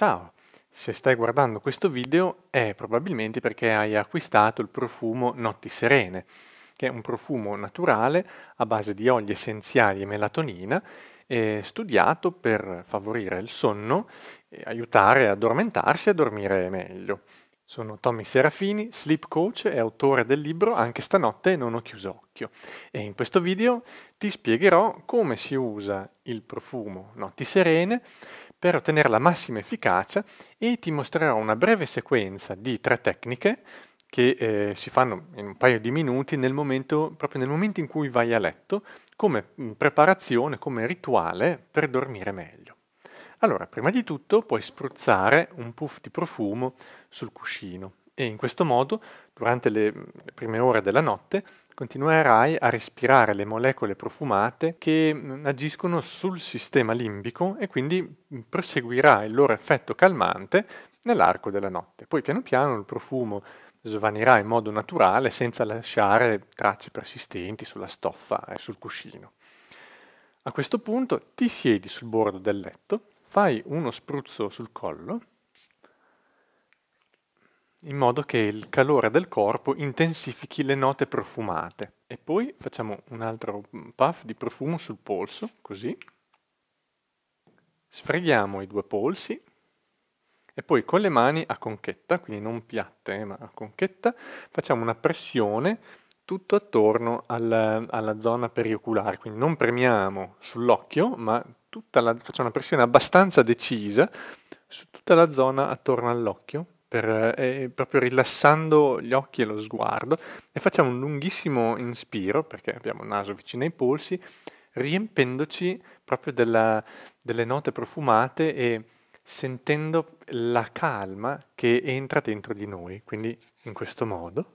Ciao! Se stai guardando questo video è probabilmente perché hai acquistato il profumo Notti Serene, che è un profumo naturale a base di oli essenziali e melatonina, e studiato per favorire il sonno, e aiutare a addormentarsi e a dormire meglio. Sono Tommy Serafini, sleep coach e autore del libro Anche stanotte non ho chiuso occhio e in questo video ti spiegherò come si usa il profumo Notti Serene per ottenere la massima efficacia e ti mostrerò una breve sequenza di tre tecniche che eh, si fanno in un paio di minuti nel momento, proprio nel momento in cui vai a letto, come mm, preparazione, come rituale per dormire meglio. Allora, prima di tutto puoi spruzzare un puff di profumo sul cuscino e in questo modo, durante le prime ore della notte, continuerai a respirare le molecole profumate che mm, agiscono sul sistema limbico e quindi mm, proseguirà il loro effetto calmante nell'arco della notte. Poi piano piano il profumo svanirà in modo naturale senza lasciare tracce persistenti sulla stoffa e sul cuscino. A questo punto ti siedi sul bordo del letto, fai uno spruzzo sul collo in modo che il calore del corpo intensifichi le note profumate. E poi facciamo un altro mm, puff di profumo sul polso, così. Sfreghiamo i due polsi e poi con le mani a conchetta, quindi non piatte eh, ma a conchetta, facciamo una pressione tutto attorno al, alla zona perioculare, quindi non premiamo sull'occhio ma la, facciamo una pressione abbastanza decisa su tutta la zona attorno all'occhio per, eh, proprio rilassando gli occhi e lo sguardo e facciamo un lunghissimo inspiro perché abbiamo il naso vicino ai polsi riempendoci proprio della, delle note profumate e sentendo la calma che entra dentro di noi, quindi in questo modo.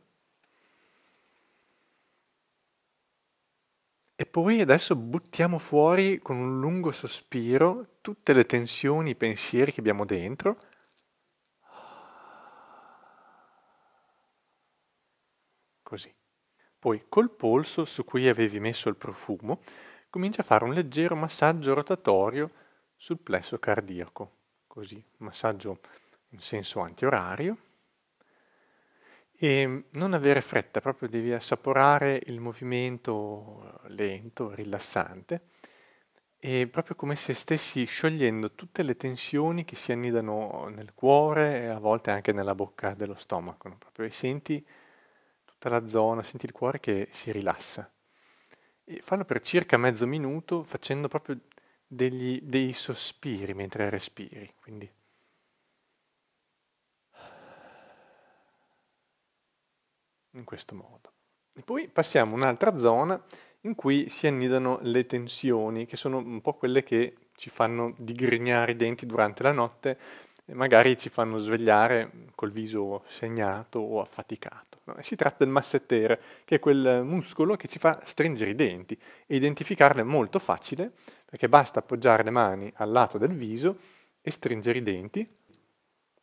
E poi adesso buttiamo fuori con un lungo sospiro tutte le tensioni, i pensieri che abbiamo dentro così. Poi col polso su cui avevi messo il profumo comincia a fare un leggero massaggio rotatorio sul plesso cardiaco, così, massaggio in senso antiorario. E mm, non avere fretta, proprio devi assaporare il movimento lento, rilassante, e proprio come se stessi sciogliendo tutte le tensioni che si annidano nel cuore e a volte anche nella bocca dello stomaco, no? proprio senti tutta la zona, senti il cuore che si rilassa. E fallo per circa mezzo minuto facendo proprio degli, dei sospiri mentre respiri, quindi in questo modo. E poi passiamo a un'altra zona in cui si annidano le tensioni, che sono un po' quelle che ci fanno digrignare i denti durante la notte e magari ci fanno svegliare col viso segnato o affaticato. No, si tratta del massettere, che è quel muscolo che ci fa stringere i denti e identificarlo è molto facile perché basta appoggiare le mani al lato del viso e stringere i denti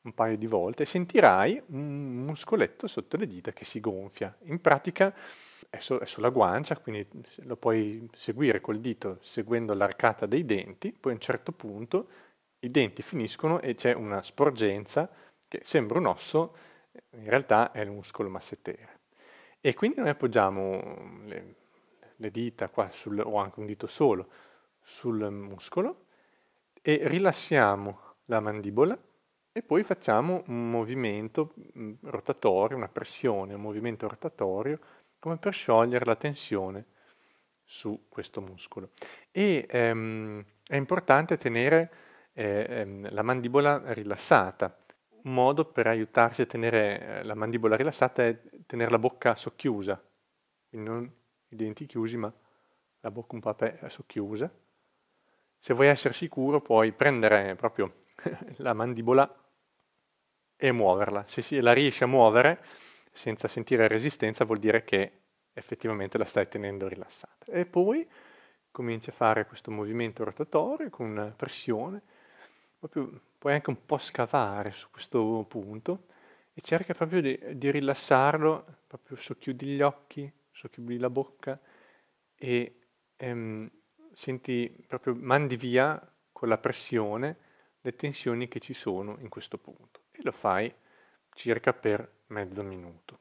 un paio di volte e sentirai un muscoletto sotto le dita che si gonfia. In pratica è, so è sulla guancia, quindi lo puoi seguire col dito seguendo l'arcata dei denti, poi a un certo punto i denti finiscono e c'è una sporgenza che sembra un osso in realtà è il muscolo massetere. E quindi noi appoggiamo mm, le, le dita qua sul, o anche un dito solo sul muscolo e rilassiamo la mandibola e poi facciamo un movimento mm, rotatorio, una pressione, un movimento rotatorio come per sciogliere la tensione su questo muscolo. E ehm, è importante tenere eh, ehm, la mandibola rilassata modo per aiutarsi a tenere eh, la mandibola rilassata è tenere la bocca socchiusa, quindi non i denti chiusi ma la bocca un po' socchiusa. Se vuoi essere sicuro puoi prendere proprio la mandibola e muoverla. Se sì, la riesci a muovere senza sentire resistenza vuol dire che effettivamente la stai tenendo rilassata. E poi cominci a fare questo movimento rotatorio con pressione, proprio puoi anche un po' scavare su questo punto e cerca proprio di, di rilassarlo, proprio socchiudi gli occhi, socchiudi la bocca e ehm, senti proprio, mandi via con la pressione le tensioni che ci sono in questo punto e lo fai circa per mezzo minuto.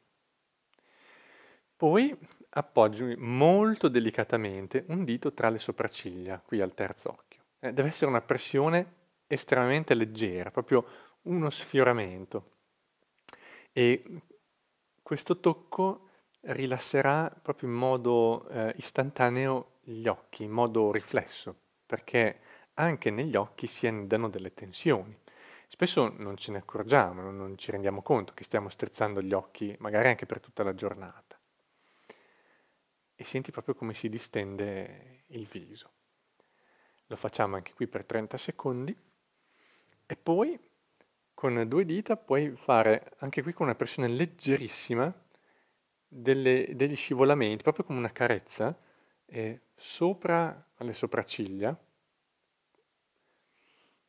Poi appoggi molto delicatamente un dito tra le sopracciglia, qui al terzo occhio. Eh, deve essere una pressione estremamente leggera, proprio uno sfioramento. E questo tocco rilasserà proprio in modo eh, istantaneo gli occhi, in modo riflesso, perché anche negli occhi si annidano delle tensioni. Spesso non ce ne accorgiamo, non ci rendiamo conto che stiamo strizzando gli occhi, magari anche per tutta la giornata. E senti proprio come si distende il viso. Lo facciamo anche qui per 30 secondi e poi con due dita puoi fare anche qui con una pressione leggerissima delle, degli scivolamenti, proprio come una carezza, eh, sopra alle sopracciglia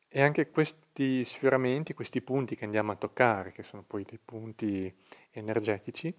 e anche questi sfioramenti, questi punti che andiamo a toccare, che sono poi dei punti energetici,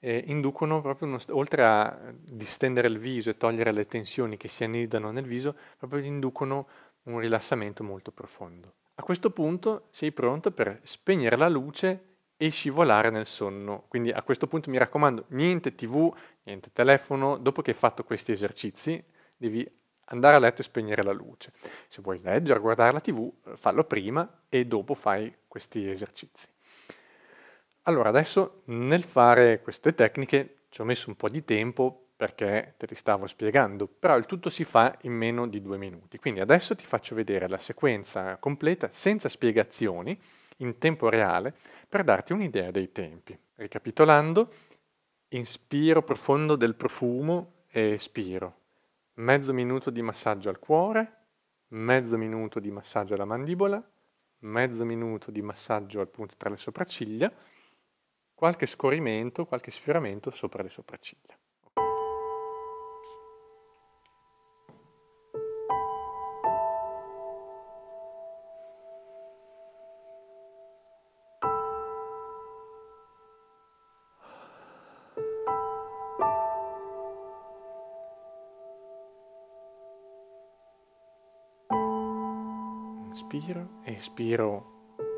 eh, inducono proprio, uno, oltre a distendere il viso e togliere le tensioni che si annidano nel viso, proprio inducono un rilassamento molto profondo. A questo punto sei pronto per spegnere la luce e scivolare nel sonno. Quindi a questo punto mi raccomando, niente tv, niente telefono, dopo che hai fatto questi esercizi devi andare a letto e spegnere la luce. Se vuoi leggere, guardare la tv, eh, fallo prima e dopo fai questi esercizi. Allora adesso nel fare queste tecniche ci ho messo un po' di tempo perché te li stavo spiegando, però il tutto si fa in meno di due minuti. Quindi adesso ti faccio vedere la sequenza completa senza spiegazioni, in tempo reale, per darti un'idea dei tempi. Ricapitolando, inspiro profondo del profumo e espiro. Mezzo minuto di massaggio al cuore, mezzo minuto di massaggio alla mandibola, mezzo minuto di massaggio al punto tra le sopracciglia, qualche scorrimento, qualche sfioramento sopra le sopracciglia. inspiro e espiro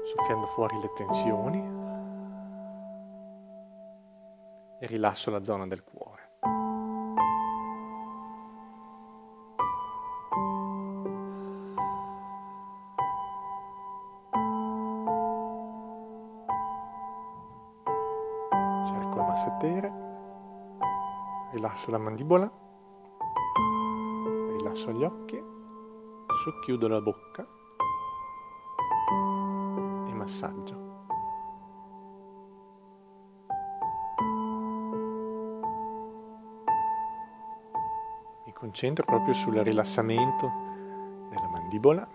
soffiando fuori le tensioni e rilascio la zona del cuore. Cerco il massettere, rilascio la mandibola, rilascio gli occhi, socchiudo la bocca e massaggio. Mi concentro proprio sul rilassamento della mandibola,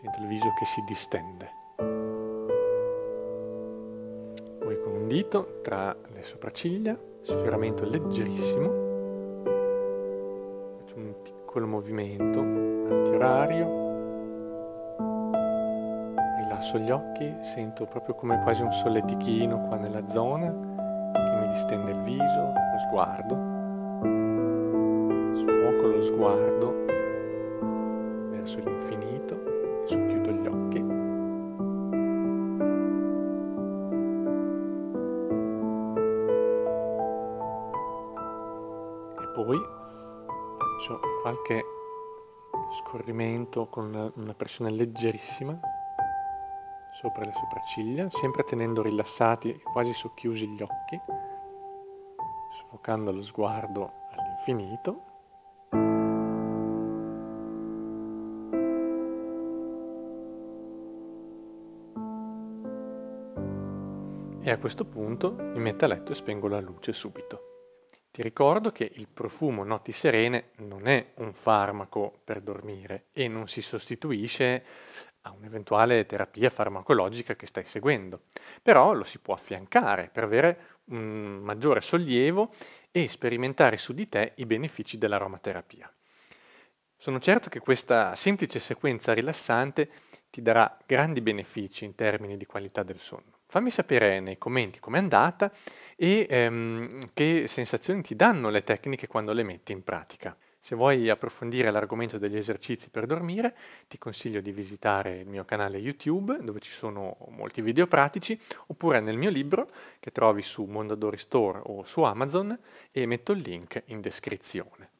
sento il viso che si distende. Poi con un dito tra le sopracciglia, sfioramento leggerissimo, faccio un piccolo movimento antiorario attraverso gli occhi sento proprio come quasi un solletichino qua nella zona che mi distende il viso, lo sguardo. Sfoco lo sguardo verso l'infinito e socchiudo gli occhi. E poi faccio qualche scorrimento con una pressione leggerissima sopra le sopracciglia, sempre tenendo rilassati e quasi socchiusi gli occhi, sfocando lo sguardo all'infinito. E a questo punto mi metto a letto e spengo la luce subito. Ti ricordo che il profumo Notti Serene non è un farmaco per dormire e non si sostituisce a un'eventuale terapia farmacologica che stai seguendo, però lo si può affiancare per avere un maggiore sollievo e sperimentare su di te i benefici dell'aromaterapia. Sono certo che questa semplice sequenza rilassante ti darà grandi benefici in termini di qualità del sonno. Fammi sapere nei commenti com'è andata e ehm, che sensazioni ti danno le tecniche quando le metti in pratica. Se vuoi approfondire l'argomento degli esercizi per dormire, ti consiglio di visitare il mio canale YouTube, dove ci sono molti video pratici, oppure nel mio libro, che trovi su Mondadori Store o su Amazon, e metto il link in descrizione.